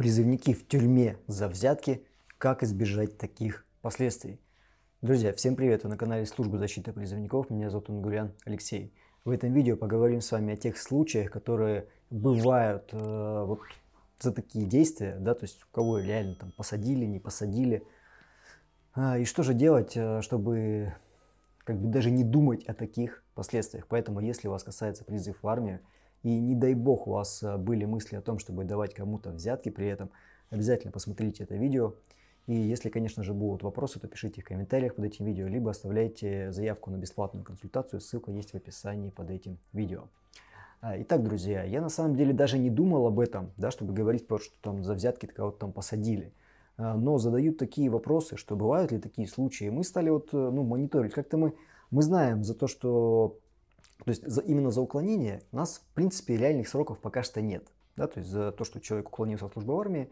призывники в тюрьме за взятки, как избежать таких последствий. Друзья, всем привет! Вы на канале Службы защиты призывников. Меня зовут Ангурян Алексей. В этом видео поговорим с вами о тех случаях, которые бывают э, вот за такие действия, да, то есть у кого реально там посадили, не посадили. А, и что же делать, э, чтобы как бы даже не думать о таких последствиях. Поэтому, если вас касается призыв в армию, и не дай бог у вас э, были мысли о том, чтобы давать кому-то взятки при этом, обязательно посмотрите это видео. И если, конечно же, будут вопросы, то пишите их в комментариях под этим видео, либо оставляйте заявку на бесплатную консультацию, ссылка есть в описании под этим видео. А, итак, друзья, я на самом деле даже не думал об этом, да, чтобы говорить про то, что там за взятки кого-то там посадили. А, но задают такие вопросы, что бывают ли такие случаи. Мы стали вот, э, ну, мониторить. Как-то мы, мы знаем за то, что то есть за, именно за уклонение у нас, в принципе, реальных сроков пока что нет. Да? То есть за то, что человек уклонился от службы в армии,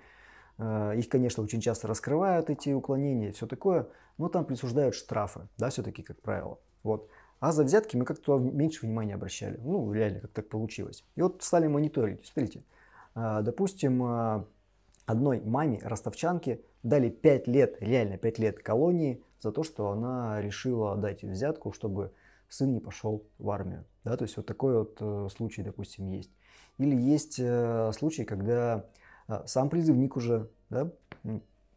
э, их, конечно, очень часто раскрывают, эти уклонения, все такое, но там присуждают штрафы, да, все-таки, как правило. Вот. А за взятки мы как-то меньше внимания обращали. Ну, реально, как так получилось. И вот стали мониторить. Смотрите, э, допустим, э, одной маме ростовчанке дали 5 лет, реально 5 лет колонии за то, что она решила дать взятку, чтобы сын не пошел в армию. Да, то есть вот такой вот э, случай, допустим, есть. Или есть э, случаи, когда э, сам призывник уже да,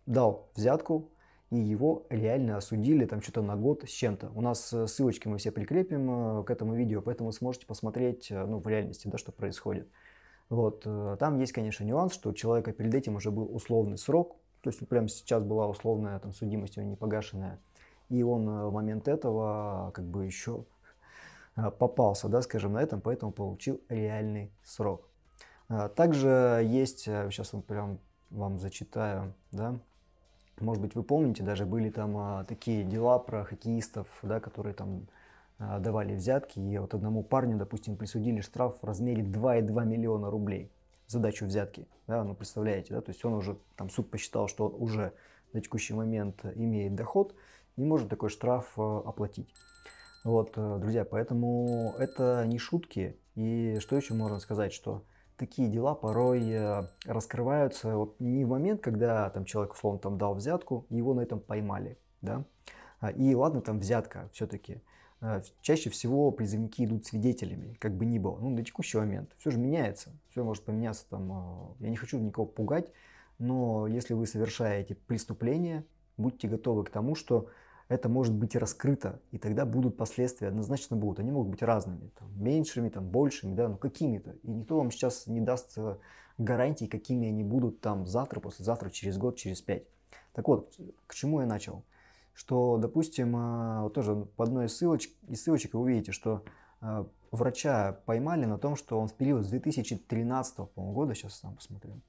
дал взятку, и его реально осудили там что-то на год с чем-то. У нас ссылочки мы все прикрепим к этому видео, поэтому сможете посмотреть ну, в реальности, да, что происходит. Вот. Там есть, конечно, нюанс, что у человека перед этим уже был условный срок, то есть прямо сейчас была условная там, судимость, у него не погашенная. И он э, в момент этого как бы еще э, попался, да, скажем, на этом, поэтому получил реальный срок. Э, также есть, сейчас вот прям вам зачитаю, да, может быть, вы помните, даже были там такие дела про хоккеистов, да, которые там давали взятки, и вот одному парню, допустим, присудили штраф в размере 2,2 миллиона рублей за дачу взятки, да, ну, представляете, да, то есть он уже, там, суд посчитал, что он уже на текущий момент имеет доход, не может такой штраф э, оплатить. Вот, э, друзья, поэтому это не шутки. И что еще можно сказать, что такие дела порой э, раскрываются вот не в момент, когда там человек условно там дал взятку, его на этом поймали, да. А, и ладно, там взятка все-таки. А, чаще всего призывники идут свидетелями, как бы ни было. Ну, на текущий момент, Все же меняется. Все может поменяться там. Я не хочу никого пугать, но если вы совершаете преступление, будьте готовы к тому, что это может быть раскрыто, и тогда будут последствия, однозначно будут. Они могут быть разными, там, меньшими, там, большими, да, ну какими-то. И никто вам сейчас не даст э, гарантии, какими они будут там завтра, послезавтра, через год, через пять. Так вот, к чему я начал? Что, допустим, э, вот тоже по одной из ссылочек, из ссылочек вы увидите, что э, врача поймали на том, что он впилил с 2013 года, сейчас сам посмотрю,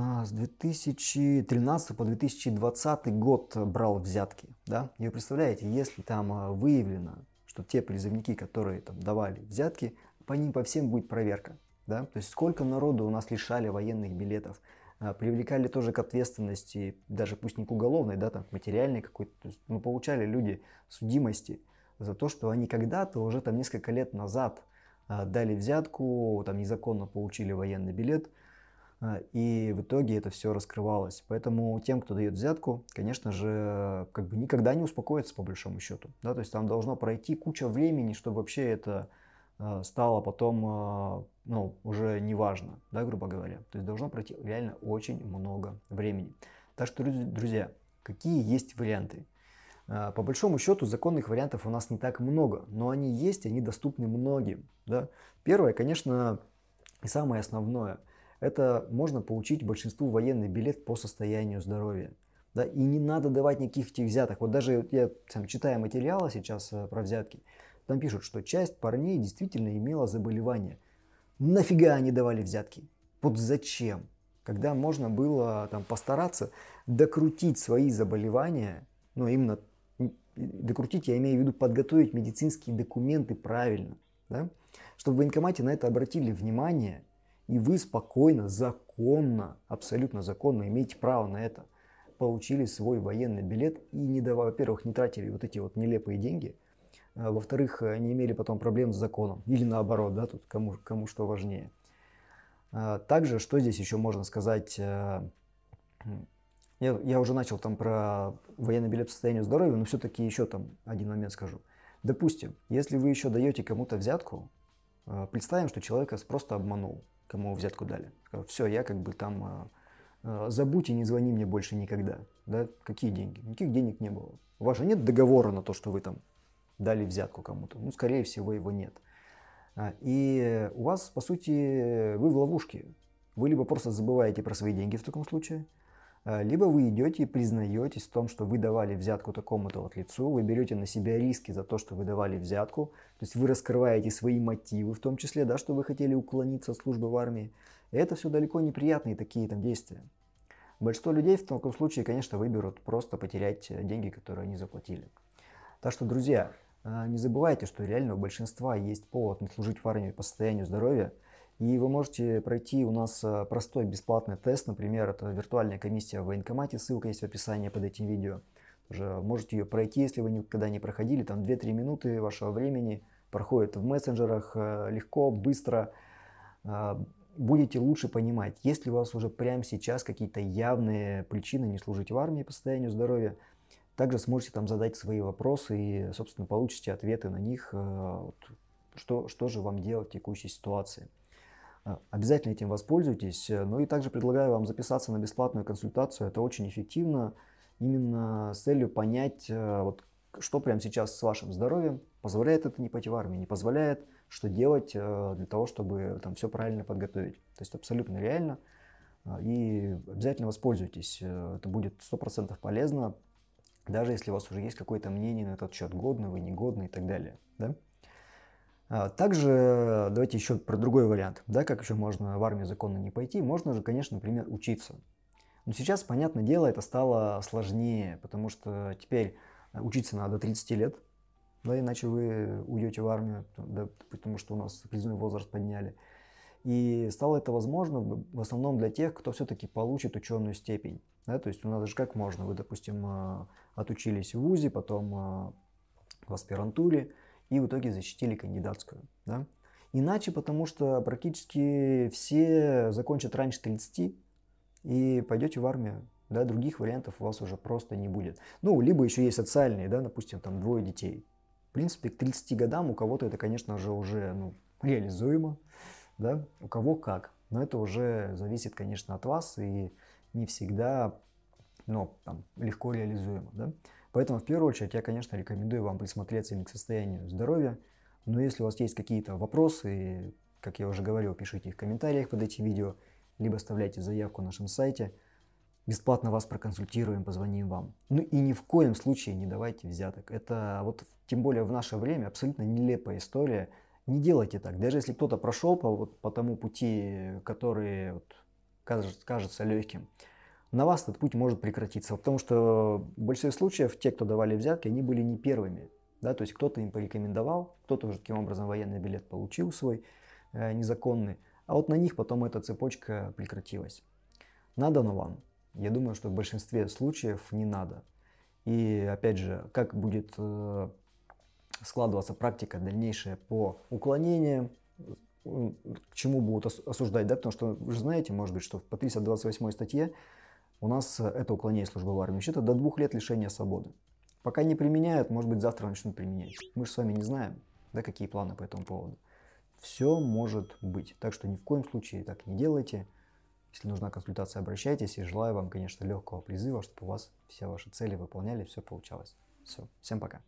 а, с 2013 по 2020 год брал взятки. Да? И вы представляете, если там а, выявлено, что те призывники, которые там давали взятки, по ним по всем будет проверка. Да? То есть сколько народу у нас лишали военных билетов, а, привлекали тоже к ответственности, даже пусть не к уголовной, да, там, к материальной какой-то, то получали люди судимости за то, что они когда-то, уже там несколько лет назад, дали взятку, там незаконно получили военный билет – Э, и в итоге это все раскрывалось. Поэтому тем, кто дает взятку, конечно же, как бы никогда не успокоится по большому счету. Да? То есть там должно пройти куча времени, чтобы вообще это э, стало потом, э, ну, уже неважно, да, грубо говоря. То есть должно пройти реально очень много времени. Так что, друзья, какие есть варианты? По большому счету законных вариантов у нас не так много, но они есть, они доступны многим. Да? Первое, конечно, и самое основное – это можно получить большинству военный билет по состоянию здоровья. Да, и не надо давать никаких этих взяток. Вот даже я там, читаю материалы сейчас э, про взятки, там пишут, что часть парней действительно имела заболевание. Нафига они давали взятки? Вот зачем? Когда можно было там постараться докрутить свои заболевания, ну именно докрутить, я имею в виду подготовить медицинские документы правильно, да? чтобы в военкомате на это обратили внимание – и вы спокойно, законно, абсолютно законно имеете право на это. Получили свой военный билет и, не давая, во-первых, не тратили вот эти вот нелепые деньги, а, во-вторых, э, не имели потом проблем с законом. Или наоборот, да, тут кому, кому что важнее. А, также, что здесь еще можно сказать, э, я, я уже начал там про военный билет по состоянию здоровья, но все-таки еще там один момент скажу. Допустим, если вы еще даете кому-то взятку, э, представим, что человек вас просто обманул кому взятку дали. все, я как бы там а, а, забудь и не звони мне больше никогда. Да? Какие деньги? Никаких денег не было. У вас же нет договора на то, что вы там дали взятку кому-то. Ну, скорее всего, его нет. А, и у вас, по сути, вы в ловушке. Вы либо просто забываете про свои деньги в таком случае – а, либо вы идете и признаетесь в том, что вы давали взятку такому-то вот лицу, вы берете на себя риски за то, что вы давали взятку, то есть вы раскрываете свои мотивы, в том числе, да, что вы хотели уклониться от службы в армии. И это все далеко неприятные такие там действия. Большинство людей в таком случае, конечно, выберут просто потерять э, деньги, которые они заплатили. Так что, друзья, а, не забывайте, что реально у большинства есть повод не служить в армии по состоянию здоровья – и вы можете пройти у нас э, простой бесплатный тест, например, это виртуальная комиссия в военкомате, ссылка есть в описании под этим видео. Уже можете ее пройти, если вы никогда не проходили, там 2-3 минуты вашего времени проходит в мессенджерах э, легко, быстро. Э, будете лучше понимать, если у вас уже прямо сейчас какие-то явные причины не служить в армии по состоянию здоровья, также сможете там задать свои вопросы и, собственно, получите ответы на них, что, что же вам делать в текущей ситуации. А, обязательно этим воспользуйтесь. Э, ну и также предлагаю вам записаться на бесплатную консультацию. Это очень эффективно, именно с целью понять, э, вот, что прямо сейчас с вашим здоровьем, позволяет это не пойти в армию, не позволяет, что делать э, для того, чтобы там все правильно подготовить. То есть абсолютно реально. А, и обязательно воспользуйтесь. Это будет 100% полезно, даже если у вас уже есть какое-то мнение на этот счет, годный вы, негодный и так далее. Да? А, также э, давайте еще про другой вариант, да, как еще можно в армию законно не пойти. Можно же, конечно, например, учиться. Но сейчас, понятное дело, это стало сложнее, потому что теперь э, учиться надо 30 лет, да, иначе вы уйдете в армию, да, потому что у нас призывной возраст подняли. И стало это возможно в основном для тех, кто все-таки получит ученую степень. Да, то есть у нас же как можно, вы, допустим, э, отучились в ВУЗе, потом в аспирантуре, и в итоге защитили кандидатскую. Да? Иначе, потому что практически все закончат раньше 30 и пойдете в армию. Да, других вариантов у вас уже просто не будет. Ну, либо еще есть социальные, да, допустим, там двое детей. В принципе, к 30 годам у кого-то это, конечно же, уже ну, реализуемо, да, у кого как. Но это уже зависит, конечно, от вас и не всегда, но там, легко реализуемо, да. Поэтому в первую очередь я, конечно, рекомендую вам присмотреться именно к состоянию здоровья. Но если у вас есть какие-то вопросы, как я уже говорил, пишите их в комментариях под этим видео, либо оставляйте заявку на нашем сайте. Бесплатно вас проконсультируем, позвоним вам. Ну и ни в коем случае не давайте взяток. Это вот тем более в наше время абсолютно нелепая история. Не делайте так. Даже если кто-то прошел по, вот, по тому пути, который вот, кажется, кажется легким, на вас этот путь может прекратиться. Потому что в большинстве случаев те, кто давали взятки, они были не первыми. Да? То есть кто-то им порекомендовал, кто-то уже таким образом военный билет получил свой э, незаконный. А вот на них потом эта цепочка прекратилась. Надо оно вам? Я думаю, что в большинстве случаев не надо. И опять же, как будет э, складываться практика дальнейшая по уклонениям, э, к чему будут осуждать, да, потому что вы же знаете, может быть, что по 328 статье у нас э, это уклонение службы в армии. Вообще-то до двух лет лишения свободы. Пока не применяют, может быть, завтра начнут применять. Мы же с вами не знаем, да, какие планы по этому поводу. Все может быть. Так что ни в коем случае так не делайте. Если нужна консультация, обращайтесь. И желаю вам, конечно, легкого призыва, чтобы у вас все ваши цели выполняли, все получалось. Все. Всем пока.